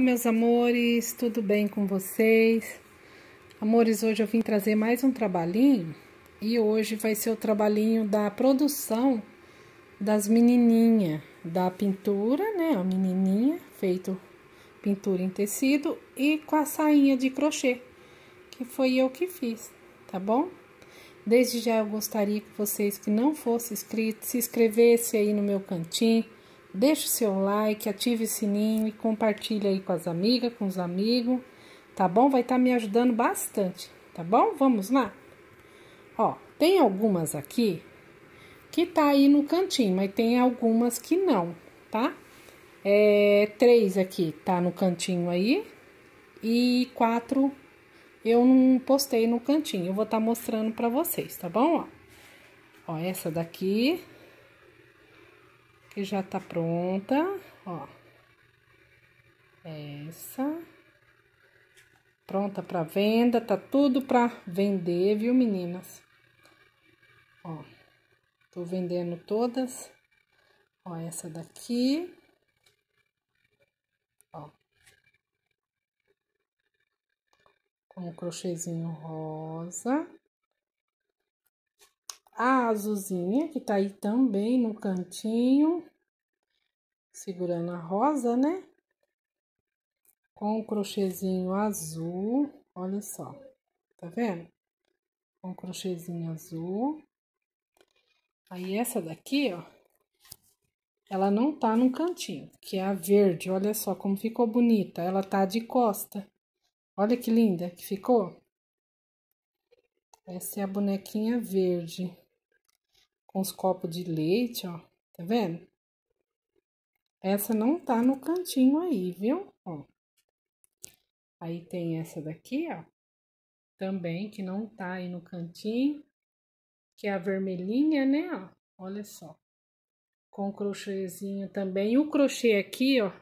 Olá, meus amores, tudo bem com vocês? Amores, hoje eu vim trazer mais um trabalhinho e hoje vai ser o trabalhinho da produção das menininhas da pintura, né? A menininha feito pintura em tecido e com a sainha de crochê, que foi eu que fiz, tá bom? Desde já eu gostaria que vocês que não fossem inscritos se inscrevessem aí no meu cantinho Deixe o seu like, ative o sininho e compartilhe aí com as amigas, com os amigos, tá bom? Vai estar tá me ajudando bastante, tá bom? Vamos lá? Ó, tem algumas aqui que tá aí no cantinho, mas tem algumas que não, tá? É, três aqui tá no cantinho aí e quatro eu não postei no cantinho. Eu vou estar tá mostrando para vocês, tá bom? Ó, ó essa daqui que já tá pronta, ó. Essa. Pronta para venda, tá tudo para vender, viu, meninas? Ó. Tô vendendo todas. Ó, essa daqui. Ó. Com o crochêzinho rosa a azulzinha, que tá aí também no cantinho, segurando a rosa, né? Com o um crochêzinho azul, olha só, tá vendo? Com um crochêzinho azul. Aí, essa daqui, ó, ela não tá no cantinho, que é a verde, olha só como ficou bonita, ela tá de costa. Olha que linda que ficou. Essa é a bonequinha verde com os copos de leite, ó. Tá vendo? Essa não tá no cantinho aí, viu? Ó. Aí tem essa daqui, ó. Também que não tá aí no cantinho. Que é a vermelhinha, né? Ó, olha só. Com crochêzinho também. o crochê aqui, ó.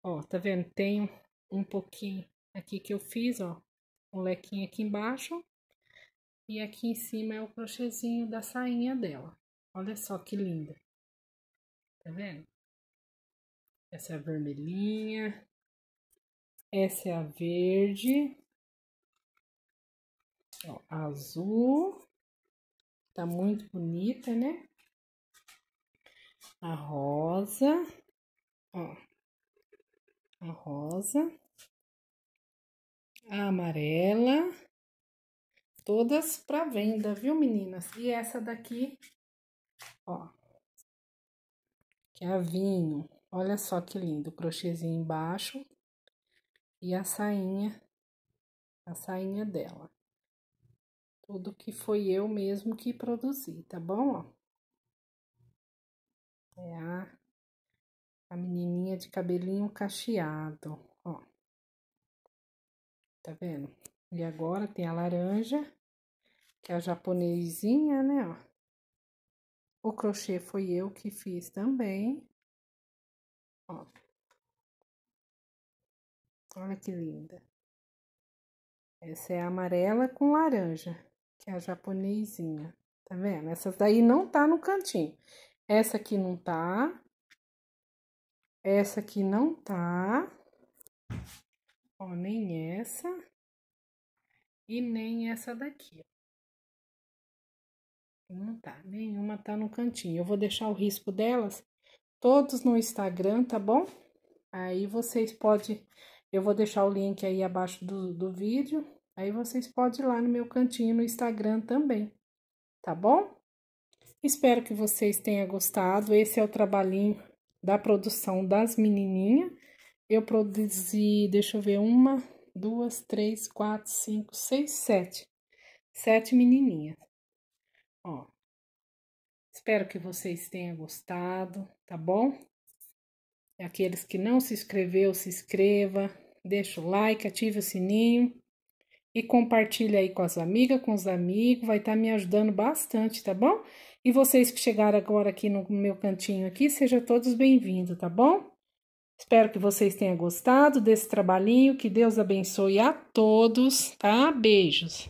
Ó, tá vendo? Tem um pouquinho aqui que eu fiz, ó. Um lequinho aqui embaixo. E aqui em cima é o crochêzinho da sainha dela. Olha só que linda. Tá vendo? Essa é a vermelhinha. Essa é a verde. Ó, azul. Tá muito bonita, né? A rosa. Ó. A rosa. A amarela Todas para venda, viu, meninas? E essa daqui, ó, que é vinho. Olha só que lindo, crochêzinho embaixo e a sainha, a sainha dela. Tudo que foi eu mesmo que produzi, tá bom? Ó. É a, a menininha de cabelinho cacheado, ó. Tá vendo? E agora tem a laranja, que é a japonesinha, né, ó. O crochê foi eu que fiz também. Ó. Olha que linda. Essa é a amarela com laranja, que é a japonesinha. Tá vendo? Essa daí não tá no cantinho. Essa aqui não tá. Essa aqui não tá. Ó, nem essa e nem essa daqui. Não tá, nenhuma tá no cantinho. Eu vou deixar o risco delas todos no Instagram, tá bom? Aí vocês podem, eu vou deixar o link aí abaixo do, do vídeo, aí vocês podem ir lá no meu cantinho no Instagram também, tá bom? Espero que vocês tenham gostado. Esse é o trabalhinho da produção das menininhas. Eu produzi, deixa eu ver, uma, duas, três, quatro, cinco, seis, sete. Sete menininhas. Ó. Espero que vocês tenham gostado, tá bom? Aqueles que não se inscreveu, se inscreva, deixa o like, ative o sininho e compartilha aí com as amigas, com os amigos, vai estar tá me ajudando bastante, tá bom? E vocês que chegaram agora aqui no meu cantinho aqui, sejam todos bem-vindos, tá bom? Espero que vocês tenham gostado desse trabalhinho. Que Deus abençoe a todos, tá? Beijos.